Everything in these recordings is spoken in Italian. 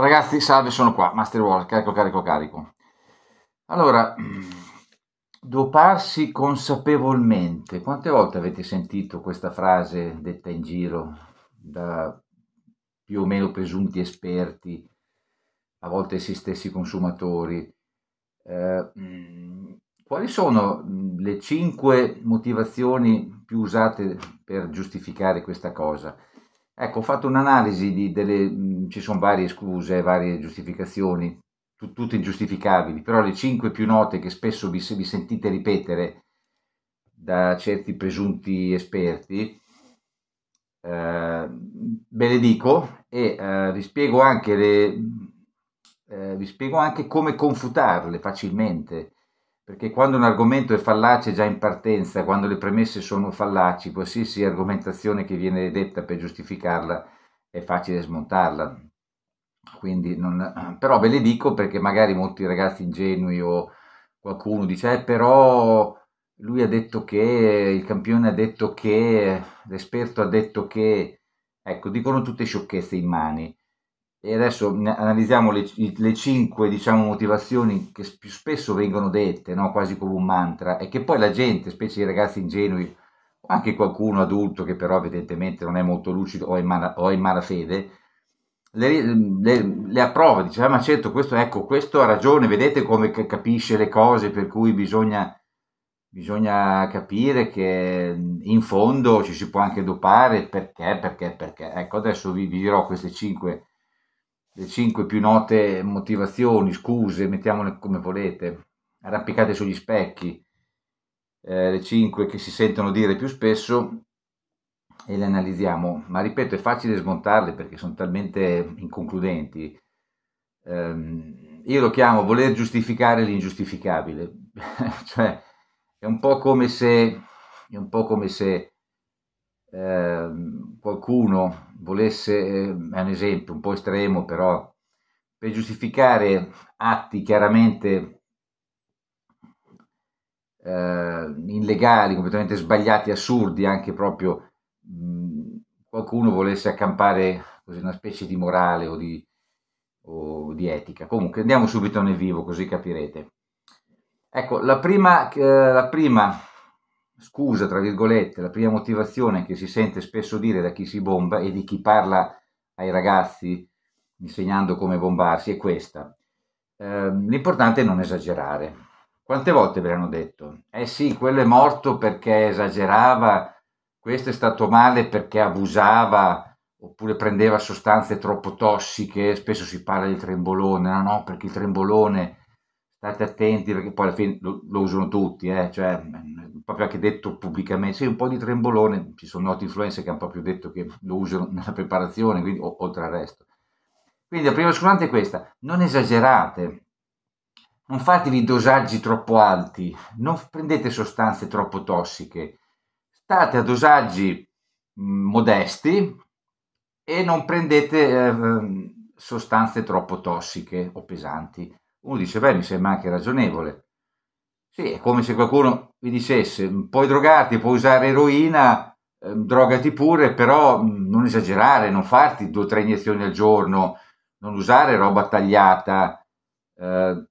Ragazzi, salve, sono qua, Master Wall, carico, carico, carico. Allora, doparsi consapevolmente. Quante volte avete sentito questa frase detta in giro da più o meno presunti esperti, a volte essi stessi consumatori? Eh, mm, quali sono mm, le cinque motivazioni più usate per giustificare questa cosa? Ecco, ho fatto un'analisi di delle ci sono varie scuse, varie giustificazioni, tu, tutte ingiustificabili, però le cinque più note che spesso vi, vi sentite ripetere da certi presunti esperti, eh, ve le dico e eh, vi, spiego anche le, eh, vi spiego anche come confutarle facilmente perché quando un argomento è fallace già in partenza, quando le premesse sono fallaci, qualsiasi argomentazione che viene detta per giustificarla è facile smontarla. Quindi non, però ve le dico perché magari molti ragazzi ingenui o qualcuno dice eh, però lui ha detto che, il campione ha detto che, l'esperto ha detto che, ecco, dicono tutte sciocchezze in mani. E adesso analizziamo le, le cinque diciamo, motivazioni che più spesso vengono dette, no? quasi come un mantra, e che poi la gente, specie i ragazzi ingenui anche qualcuno adulto che però evidentemente non è molto lucido o è in, mala, o è in malafede, le, le, le, approva, dice, ah, ma certo, questo, ecco, questo ha ragione, vedete come capisce le cose, per cui bisogna, bisogna capire che in fondo ci si può anche dopare, perché, perché, perché. Ecco, adesso vi, vi dirò queste cinque, le 5 più note motivazioni, scuse, mettiamole come volete, arrampicate sugli specchi eh, le 5 che si sentono dire più spesso e le analizziamo, ma ripeto è facile smontarle perché sono talmente inconcludenti. Eh, io lo chiamo voler giustificare l'ingiustificabile, cioè è un po' come se, po come se eh, qualcuno volesse, ehm, è un esempio un po' estremo però, per giustificare atti chiaramente eh, illegali, completamente sbagliati, assurdi, anche proprio mh, qualcuno volesse accampare così una specie di morale o di, o di etica. Comunque andiamo subito nel vivo così capirete. Ecco, la prima, eh, la prima, scusa, tra virgolette, la prima motivazione che si sente spesso dire da chi si bomba e di chi parla ai ragazzi insegnando come bombarsi è questa. Eh, l'importante è non esagerare. Quante volte ve l'hanno detto? Eh sì, quello è morto perché esagerava, questo è stato male perché abusava oppure prendeva sostanze troppo tossiche, spesso si parla di trembolone, no no, perché il trembolone, state attenti perché poi alla fine lo, lo usano tutti, eh? cioè, proprio anche detto pubblicamente, sì, un po' di trembolone, ci sono noti influencer che hanno proprio detto che lo usano nella preparazione, quindi o, oltre al resto. Quindi la prima scusante è questa, non esagerate, non fatevi dosaggi troppo alti, non prendete sostanze troppo tossiche, state a dosaggi mm, modesti e non prendete eh, sostanze troppo tossiche o pesanti. Uno dice, beh, mi sembra anche ragionevole. Sì, è come se qualcuno vi dicesse, mm, puoi drogarti, puoi usare eroina, eh, drogati pure, però mm, non esagerare, non farti due o tre iniezioni al giorno, non usare roba tagliata, eh,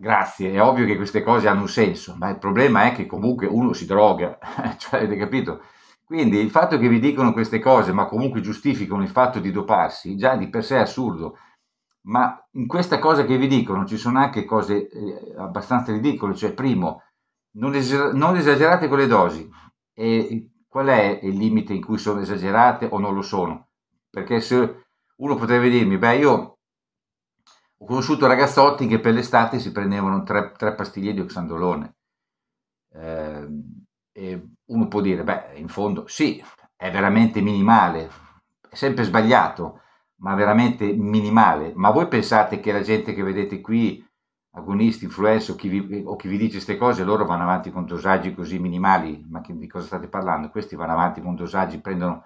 Grazie, è ovvio che queste cose hanno un senso, ma il problema è che comunque uno si droga, cioè avete capito? Quindi il fatto che vi dicono queste cose, ma comunque giustificano il fatto di doparsi, già di per sé è assurdo, ma in questa cosa che vi dicono ci sono anche cose eh, abbastanza ridicole, cioè primo, non, esager- non, esagerate con le dosi. E qual è il limite in cui sono esagerate o non lo sono? Perché se uno potrebbe dirmi, beh, io ho conosciuto ragazzotti che per l'estate si prendevano tre, tre pastiglie di oxandolone. Eh, e uno può dire, beh, in fondo sì, è veramente minimale, è sempre sbagliato, ma veramente minimale. Ma voi pensate che la gente che vedete qui, agonisti, influenza o chi vi, o chi vi dice queste cose, loro vanno avanti con dosaggi così minimali? Ma che, di cosa state parlando? Questi vanno avanti con dosaggi, prendono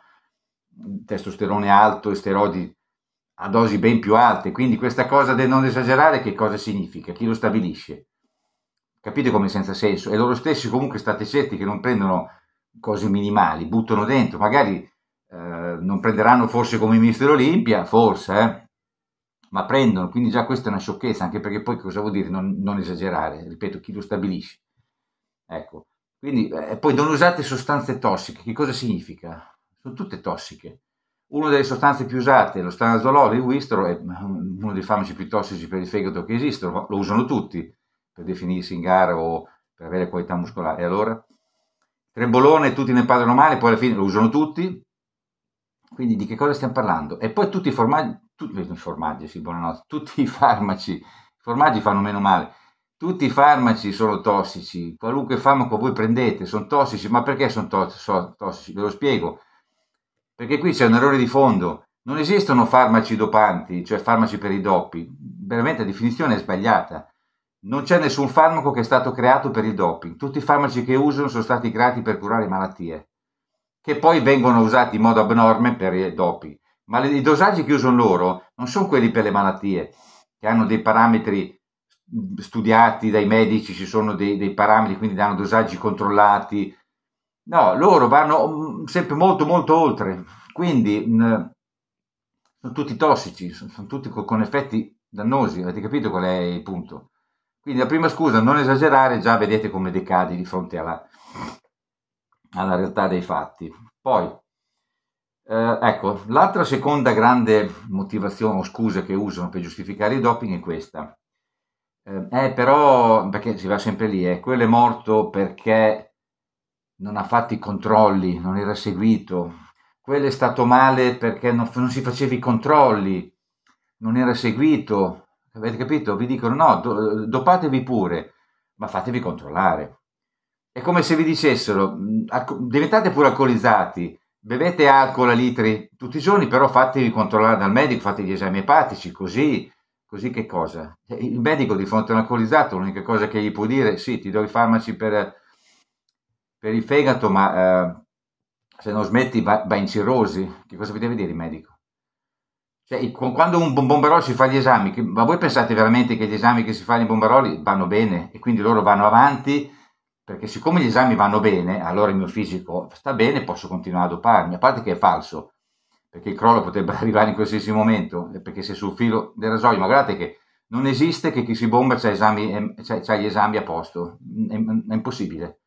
testosterone alto e steroidi a dosi ben più alte. Quindi questa cosa del non esagerare che cosa significa? Chi lo stabilisce? Capite come senza senso? E loro stessi comunque state certi che non prendono cose minimali, buttano dentro, magari eh, non prenderanno forse come mister Olimpia, forse, eh? ma prendono, quindi già questa è una sciocchezza, anche perché poi cosa vuol dire non, non esagerare? Ripeto, chi lo stabilisce? Ecco, quindi eh, poi non usate sostanze tossiche, che cosa significa? Sono tutte tossiche una delle sostanze più usate, lo stranazololo, il whistro, è uno dei farmaci più tossici per il fegato che esistono, lo usano tutti per definirsi in gara o per avere qualità muscolare. E allora? Trembolone, tutti ne parlano male, poi alla fine lo usano tutti. Quindi di che cosa stiamo parlando? E poi tutti i formaggi, tutti i formaggi, sì, buonanotte, tutti i farmaci, i formaggi fanno meno male, tutti i farmaci sono tossici, qualunque farmaco voi prendete sono tossici, ma perché sono to- so- tossici? Ve lo spiego perché qui c'è un errore di fondo. Non esistono farmaci dopanti, cioè farmaci per i doppi. Veramente la definizione è sbagliata. Non c'è nessun farmaco che è stato creato per il doping. Tutti i farmaci che usano sono stati creati per curare malattie, che poi vengono usati in modo abnorme per i doping. Ma le, i dosaggi che usano loro non sono quelli per le malattie, che hanno dei parametri studiati dai medici, ci sono dei, dei parametri, quindi danno dosaggi controllati, No, loro vanno mm, sempre molto molto oltre, quindi mh, mm, sono tutti tossici, sono, sono tutti co- con effetti dannosi, avete capito qual è il punto? Quindi la prima scusa, non esagerare, già vedete come decadi di fronte alla, alla realtà dei fatti. Poi, eh, ecco, l'altra seconda grande motivazione o scusa che usano per giustificare il doping è questa. Eh, però, perché si va sempre lì, eh, quello è morto perché non ha fatto i controlli, non era seguito, quello è stato male perché non, non si faceva i controlli, non era seguito, avete capito? Vi dicono no, do, dopatevi pure, ma fatevi controllare. È come se vi dicessero mm, diventate pure alcolizzati, bevete alcol a litri tutti i giorni, però fatevi controllare dal medico, fate gli esami epatici, così, così che cosa? Il medico di fronte a un alcolizzato l'unica cosa che gli può dire sì, ti do i farmaci per per il fegato, ma eh, se non smetti va, va, in cirrosi. Che cosa vi deve dire il medico? Cioè, quando un bombarolo si fa gli esami, che, ma voi pensate veramente che gli esami che si fanno in bomberoli vanno bene e quindi loro vanno avanti? Perché siccome gli esami vanno bene, allora il mio fisico sta bene, posso continuare a doparmi, a parte che è falso, perché il crollo potrebbe arrivare in qualsiasi momento, eh, perché se sul filo del rasoio, ma guardate che non esiste che chi si bomba ha eh, gli esami a posto, è, è impossibile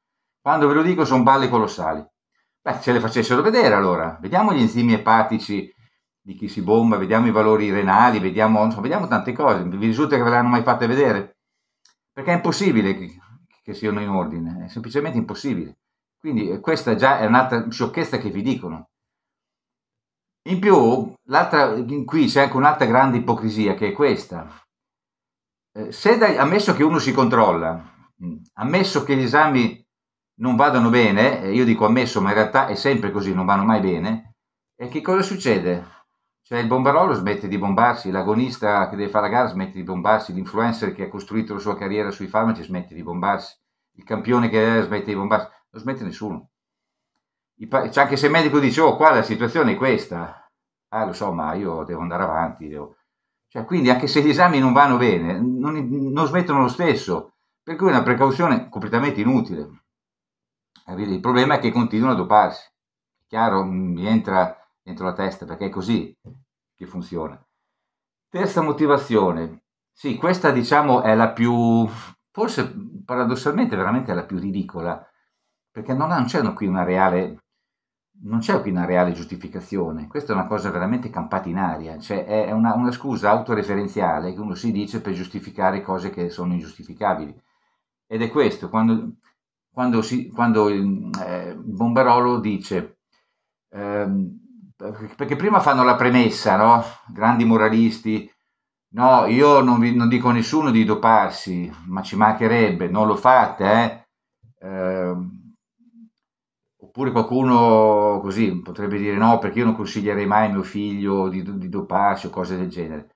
quando ve lo dico sono balle colossali. Beh, ce le facessero vedere allora, vediamo gli enzimi epatici di chi si bomba, vediamo i valori renali, vediamo, insomma, vediamo tante cose, vi risulta che ve le hanno mai fatte vedere? Perché è impossibile che, che siano in ordine, è semplicemente impossibile. Quindi eh, questa già è un'altra sciocchezza che vi dicono. In più, in qui c'è anche un'altra grande ipocrisia che è questa. Eh, se da, ammesso che uno si controlla, mm, ammesso che gli esami non vadano bene, io dico ammesso, ma in realtà è sempre così, non vanno mai bene, e che cosa succede? Cioè il bombarolo smette di bombarsi, l'agonista che deve fare la gara smette di bombarsi, l'influencer che ha costruito la sua carriera sui farmaci smette di bombarsi, il campione che smette di bombarsi, non smette nessuno. Pa- cioè anche se il medico dice, oh qua la situazione è questa, ah lo so, ma io devo andare avanti, devo... Cioè, quindi anche se gli esami non vanno bene, non, non smettono lo stesso, per cui è una precauzione completamente inutile. Il problema è che continuano a doparsi. Chiaro, mm, mi entra dentro la testa perché è così che funziona. Terza motivazione. Sì, questa diciamo è la più, forse paradossalmente veramente è la più ridicola, perché non, non c'è qui una reale non c'è qui una reale giustificazione, questa è una cosa veramente campata in aria, cioè è una, una, scusa autoreferenziale che uno si dice per giustificare cose che sono ingiustificabili. Ed è questo, quando quando, si, quando il, eh, Bombarolo dice, ehm, perché prima fanno la premessa, no? grandi moralisti, no, io non, vi, non dico a nessuno di doparsi, ma ci mancherebbe, non lo fate, eh? Eh, oppure qualcuno così potrebbe dire no, perché io non consiglierei mai a mio figlio di, di doparsi o cose del genere.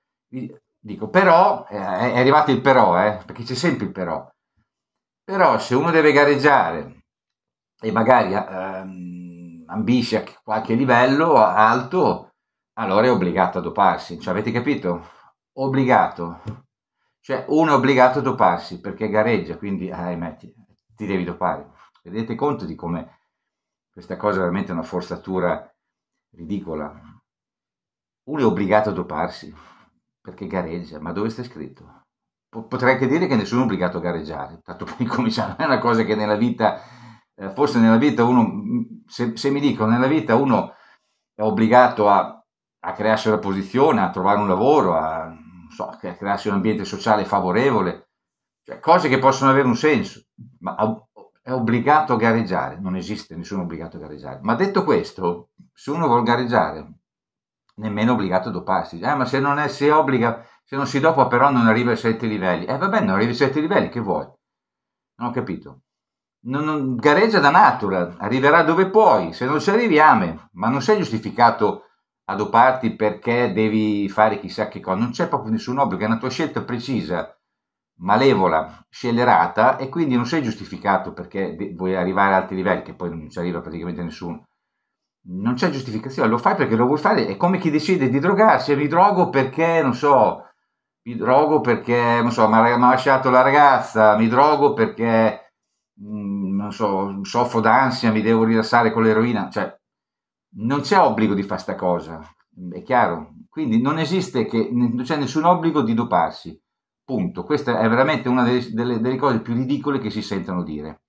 Dico, però, eh, è arrivato il però, eh, perché c'è sempre il però. Però se uno deve gareggiare e magari eh, ehm, ambisce a qualche livello alto, allora è obbligato a doparsi. Cioè, avete capito? Obbligato. Cioè, uno è obbligato a doparsi perché gareggia, quindi eh, metti, ti devi dopare. Vedete conto di come questa cosa è veramente una forzatura ridicola. Uno è obbligato a doparsi perché gareggia, ma dove sta scritto? potrei anche dire che nessuno è obbligato a gareggiare, tanto per incominciare, è una cosa che nella vita, eh, forse nella vita uno, mm, se, se, mi dico nella vita uno è obbligato a, a crearsi una posizione, a trovare un lavoro, a, so, a crearsi un ambiente sociale favorevole, cioè cose che possono avere un senso, ma è obbligato a gareggiare, non esiste nessuno obbligato a gareggiare. Ma detto questo, se uno vuole gareggiare, nemmeno obbligato a doparsi, eh, ma se non è, si obbliga se non si dopa però non arriva ai sette livelli. E Eh vabbè, non arrivi ai sette livelli, che vuoi? Non ho capito. Non, non, gareggia da natura, arriverà dove puoi, se non ci arrivi ame, ma non sei giustificato a doparti perché devi fare chissà che cosa, non c'è proprio nessun obbligo, è una tua scelta precisa, malevola, scellerata e quindi non sei giustificato perché de- vuoi arrivare a altri livelli che poi non ci arriva praticamente nessuno. Non c'è giustificazione, lo fai perché lo vuoi fare, è come chi decide di drogarsi, mi drogo perché non so, mi drogo perché, non so, mi ha lasciato la ragazza, mi drogo perché, mh, mm, non so, soffro d'ansia, mi devo rilassare con l'eroina, cioè non c'è obbligo di fare sta cosa, è chiaro. Quindi non esiste che, non c'è nessun obbligo di doparsi, punto. Questa è veramente una delle, delle, delle cose più ridicole che si sentono dire,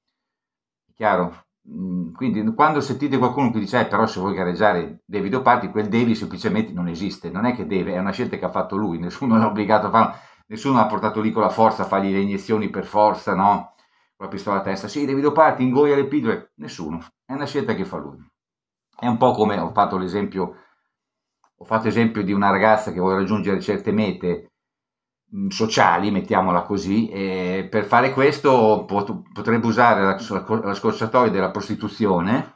è chiaro? Mm, quindi quando sentite qualcuno che dice eh, però se vuoi gareggiare devi doparti quel devi semplicemente non esiste non è che deve è una scelta che ha fatto lui nessuno l'ha obbligato a farlo nessuno l'ha portato lì con la forza a fargli le iniezioni per forza no con la pistola a testa sì devi doparti ingoia le pillole nessuno è una scelta che fa lui è un po' come ho fatto l'esempio ho fatto esempio di una ragazza che vuole raggiungere certe mete Mm, sociali, mettiamola così, e per fare questo pot- potrebbe usare la, la scorciatoia della prostituzione,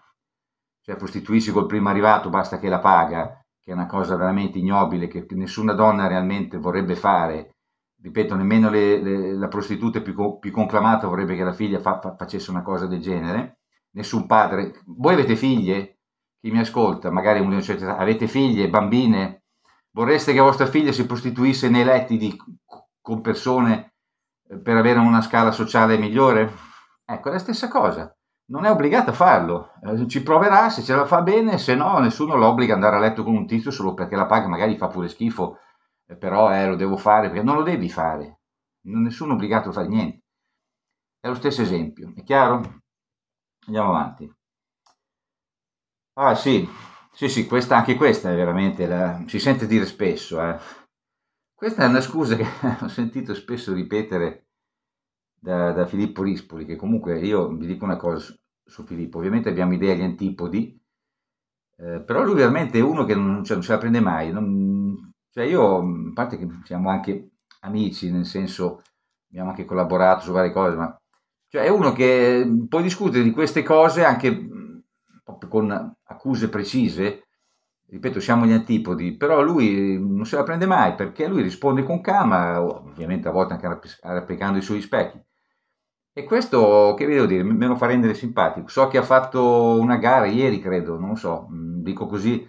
cioè prostituisci col primo arrivato, basta che la paga, che è una cosa veramente ignobile, che nessuna donna realmente vorrebbe fare, ripeto, nemmeno le, le, la prostituta più, co- più, conclamata vorrebbe che la figlia fa- fa- facesse una cosa del genere, nessun padre, voi avete figlie? Chi mi ascolta, magari un'università, cioè, avete figlie, bambine? vorreste che vostra figlia si prostituisse nei letti di, con persone eh, per avere una scala sociale migliore? Ecco, la stessa cosa. Non è obbligata a farlo, eh, ci proverà se ce la fa bene, se no nessuno la obbliga ad andare a letto con un tizio solo perché la paga magari fa pure schifo, eh, però eh, lo devo fare perché non lo devi fare, nessuno è obbligato a fare niente. È lo stesso esempio, è chiaro? Andiamo avanti. Ah sì, sì, sì, questa, anche questa è veramente, la, si sente dire spesso. Eh. Questa è una scusa che ho sentito spesso ripetere da, da, Filippo Rispoli, che comunque io vi dico una cosa su, su Filippo, ovviamente abbiamo idee agli antipodi, eh, però lui veramente è uno che non, cioè, non se la prende mai. Non, cioè io, a parte che siamo anche amici, nel senso abbiamo anche collaborato su varie cose, ma cioè è uno che può discutere di queste cose anche proprio con accuse precise, ripeto, siamo gli antipodi, però lui non se la prende mai perché lui risponde con calma, ovviamente a volte anche replicando i suoi specchi. E questo, che vi devo dire, me lo fa rendere simpatico. So che ha fatto una gara ieri, credo, non lo so, mm, dico così,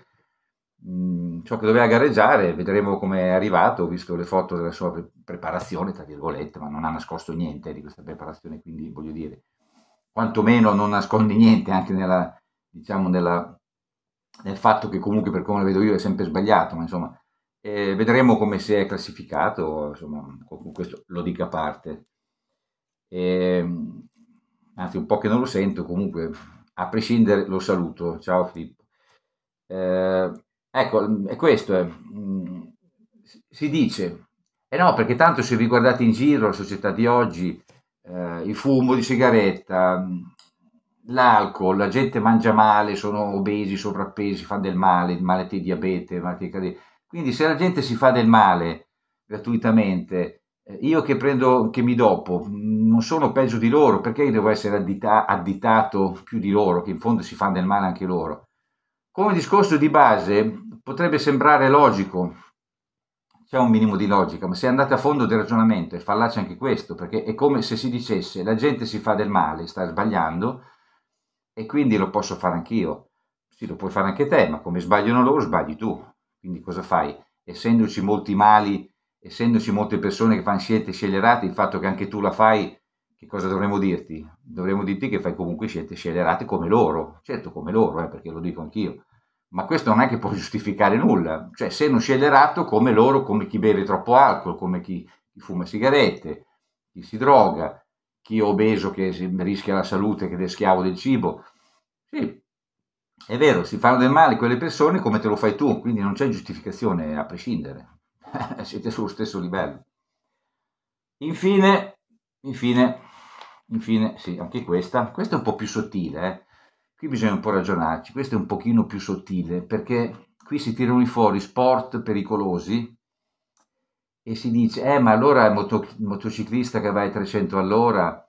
mm, so che doveva gareggiare, vedremo come è arrivato, ho visto le foto della sua preparazione, tra virgolette, ma non ha nascosto niente di questa preparazione, quindi voglio dire, quantomeno non nasconde niente anche nella, diciamo, nella, nel fatto che comunque per come lo vedo io è sempre sbagliato, ma insomma, eh, vedremo come si è classificato, insomma, questo lo dica a parte. E, ehm, anzi, un po' che non lo sento, comunque, a prescindere lo saluto. Ciao Filippo. Eh, ecco, è questo. Eh. Si dice, e eh no, perché tanto se vi guardate in giro la società di oggi, eh, il fumo di sigaretta, l'alcol, la gente mangia male, sono obesi, sovrappesi, fanno del male, malattie di diabete, malattie di cardiache. Quindi se la gente si fa del male gratuitamente, eh, io che prendo, che mi dopo, mm, non sono peggio di loro, perché io devo essere addita, additato più di loro, che in fondo si fanno del male anche loro. Come discorso di base potrebbe sembrare logico, c'è un minimo di logica, ma se andate a fondo del ragionamento è fallace anche questo, perché è come se si dicesse la gente si fa del male, sta sbagliando, e quindi lo posso fare anch'io. Sì, lo puoi fare anche te, ma come sbagliano loro, sbagli tu. Quindi cosa fai? Essendoci molti mali, essendoci molte persone che fanno scelte scellerate, il fatto che anche tu la fai, che cosa dovremmo dirti? Dovremmo dirti che fai comunque scelte scellerate come loro, certo come loro, eh, perché lo dico anch'io. Ma questo non è che può giustificare nulla, cioè se non scellerato come loro, come chi beve troppo alcol, come chi fuma sigarette, chi si droga, chi è obeso che rischia la salute, che è schiavo del cibo. Sì, è vero, si fanno del male quelle persone come te lo fai tu, quindi non c'è giustificazione a prescindere, siete sullo stesso livello. Infine, infine, infine, sì, anche questa, questa è un po' più sottile, eh. qui bisogna un po' ragionarci, questa è un pochino più sottile perché qui si tirano fuori sport pericolosi e si dice, eh ma allora il, moto, motociclista che va a 300 all'ora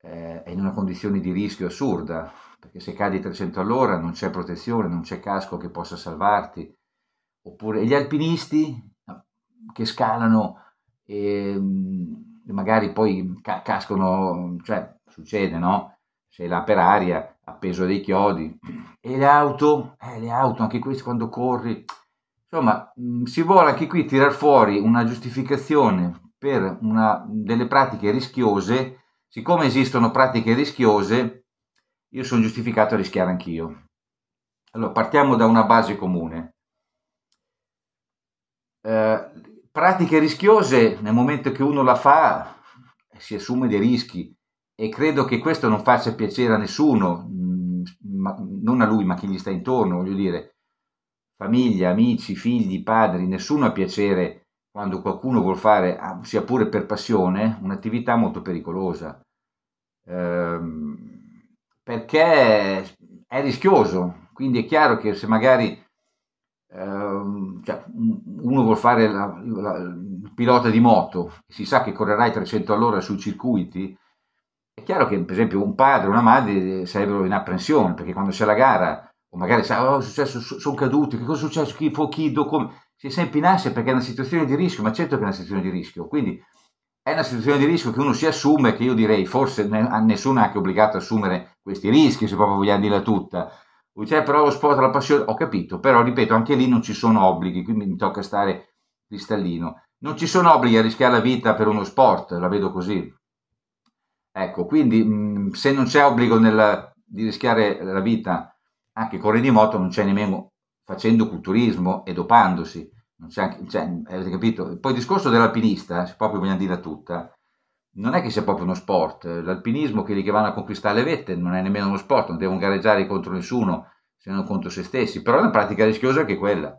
eh, è in una condizione di rischio assurda, perché se cadi 300 all'ora non c'è protezione, non c'è casco che possa salvarti, oppure gli alpinisti ah, che scalano e mm, magari poi ca- cascano, cioè succede, no? Sei là per aria, appeso dei chiodi, e le auto, eh, le auto, anche queste quando corri, Insomma, mm, si vuole anche qui tirar fuori una giustificazione per una, delle pratiche rischiose. Siccome esistono pratiche rischiose, io sono giustificato a rischiare anch'io. Allora, partiamo da una base comune. Eh, pratiche rischiose, nel momento che uno la fa, si assume dei rischi e credo che questo non faccia piacere a nessuno, mh, mm, ma, non a lui, ma a chi gli sta intorno, voglio dire famiglia, amici, figli, padri, nessuno ha piacere quando qualcuno vuol fare, ah, sia pure per passione, un'attività molto pericolosa. Ehm, perché è rischioso, quindi è chiaro che se magari ehm, cioè, uno vuol fare la, la, il pilota di moto, si sa che correrai 300 all'ora sui circuiti, è chiaro che per esempio un padre e una madre sarebbero in apprensione, perché quando c'è la gara o magari sa, oh, è successo, sono caduti, che cosa è successo, chi, fu, chi, come... Si sempre in asse perché è una situazione di rischio, ma certo che è una situazione di rischio, quindi è una situazione di rischio che uno si assume, che io direi forse a nessuno è anche obbligato ad assumere questi rischi, se proprio vogliamo dirla tutta. C'è eh, però lo sport, la passione, ho capito, però ripeto, anche lì non ci sono obblighi, quindi mi tocca stare cristallino. Non ci sono obblighi a rischiare la vita per uno sport, la vedo così. Ecco, quindi mhmm, se non c'è obbligo nel, di rischiare la vita anche correndo in moto non c'è nemmeno facendo culturismo e dopandosi, non c'è anche, cioè, avete capito? Poi il discorso dell'alpinista, se eh, proprio vogliamo dirla tutta, non è che sia proprio uno sport, eh, l'alpinismo, quelli che vanno a conquistare le vette, non è nemmeno uno sport, non devono gareggiare contro nessuno, se non contro se stessi, però è una pratica rischiosa anche quella.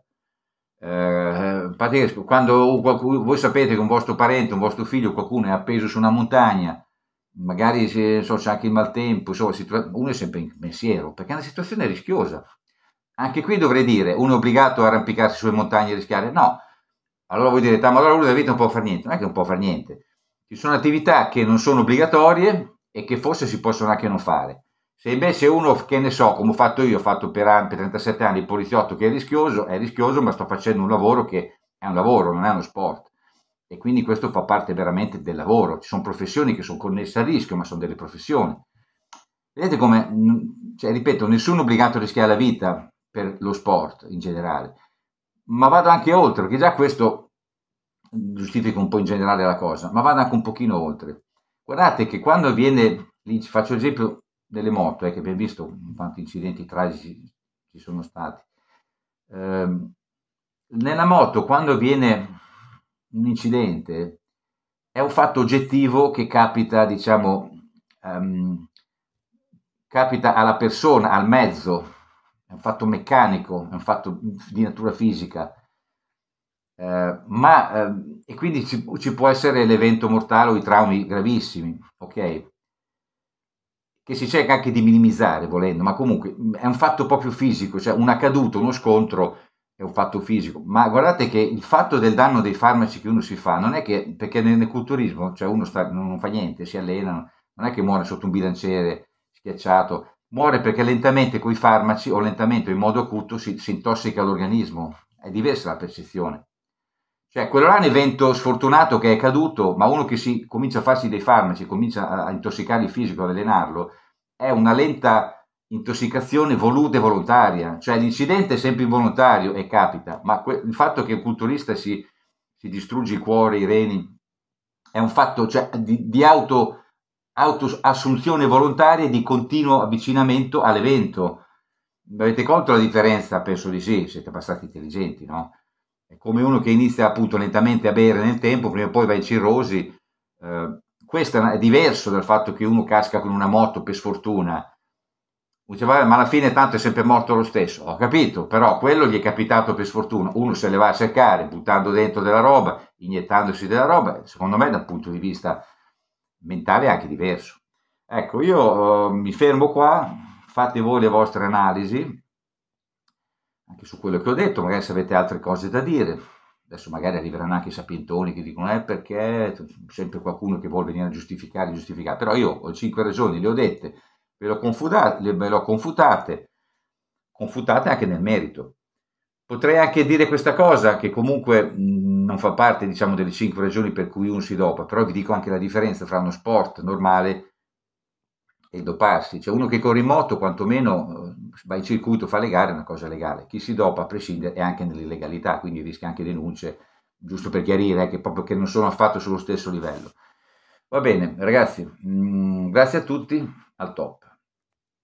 Eh, eh quando qualcuno, voi sapete che un vostro parente, un vostro figlio, qualcuno è appeso su una montagna magari se, so, c'è anche il maltempo, so, situa- uno è sempre in pensiero, perché è una situazione rischiosa. Anche qui dovrei dire, uno è obbligato a arrampicarsi sulle montagne e rischiare? No. Allora voi direte, ma allora uno della vita non può fare niente. Non è che non può fare niente. Ci sono attività che non sono obbligatorie e che forse si possono anche non fare. Se invece uno, che ne so, come ho fatto io, ho fatto per, per 37 anni il poliziotto che è rischioso, è rischioso ma sto facendo un lavoro che è un lavoro, non è uno sport. E quindi questo fa parte veramente del lavoro. Ci sono professioni che sono connesse al rischio, ma sono delle professioni. Vedete come, mm, cioè, ripeto, nessuno è obbligato a rischiare la vita per lo sport in generale, ma vado anche oltre, che già questo giustifica un po' in generale la cosa, ma vado anche un pochino oltre. Guardate che quando avviene, faccio l'esempio delle moto, eh, che abbiamo visto quanti incidenti tragici ci sono stati, eh, nella moto quando avviene un incidente è un fatto oggettivo che capita, diciamo, um, capita alla persona, al mezzo, è un fatto meccanico, è un fatto di natura fisica. Eh, ma eh, e quindi ci, ci, può essere l'evento mortale o i traumi gravissimi, ok? Che si cerca anche di minimizzare volendo, ma comunque è un fatto proprio fisico, cioè un accaduto, uno scontro è un fatto fisico, ma guardate che il fatto del danno dei farmaci che uno si fa non è che perché nel culturismo, cioè uno sta, non fa niente, si allena, non è che muore sotto un bilanciere schiacciato, muore perché lentamente con i farmaci o lentamente in modo acuto si, si intossica l'organismo, è diversa la percezione. Cioè, quello là è un evento sfortunato che è caduto, ma uno che si comincia a farsi dei farmaci, comincia a intossicare il fisico, ad allenarlo, è una lenta intossicazione voluta e volontaria, cioè l'incidente è sempre involontario e capita, ma que- il fatto che un culturista si, si distrugge il cuore, i reni, è un fatto cioè, di, di auto, autoassunzione volontaria e di continuo avvicinamento all'evento. Avete conto la differenza? Penso di sì, siete abbastanza intelligenti, no? È come uno che inizia appunto lentamente a bere nel tempo, prima o poi va in cirrosi. Eh, questo è diverso dal fatto che uno casca con una moto per sfortuna Diceva, ma alla fine tanto è sempre morto lo stesso. Ho capito, però quello gli è capitato per sfortuna. Uno se le va a cercare buttando dentro della roba, iniettandosi della roba. Secondo me, dal punto di vista mentale, è anche diverso. Ecco, io eh, mi fermo qua. Fate voi le vostre analisi, anche su quello che ho detto. Magari se avete altre cose da dire. Adesso magari arriveranno anche i sapientoni che dicono eh perché sempre qualcuno che vuole venire a giustificare, giustificare. Però io ho cinque ragioni, le ho dette ve lo, confutate, ve lo confutate, confutate anche nel merito. Potrei anche dire questa cosa, che comunque non fa parte diciamo, delle cinque ragioni per cui uno si dopa, però vi dico anche la differenza tra uno sport normale e il doparsi. Cioè uno che corre in moto quantomeno eh, va in circuito, fa le gare, è una cosa legale. Chi si dopa a prescindere è anche nell'illegalità, quindi rischia anche denunce, giusto per chiarire, eh, che proprio che non sono affatto sullo stesso livello. Va bene, ragazzi, mh, grazie a tutti, al top.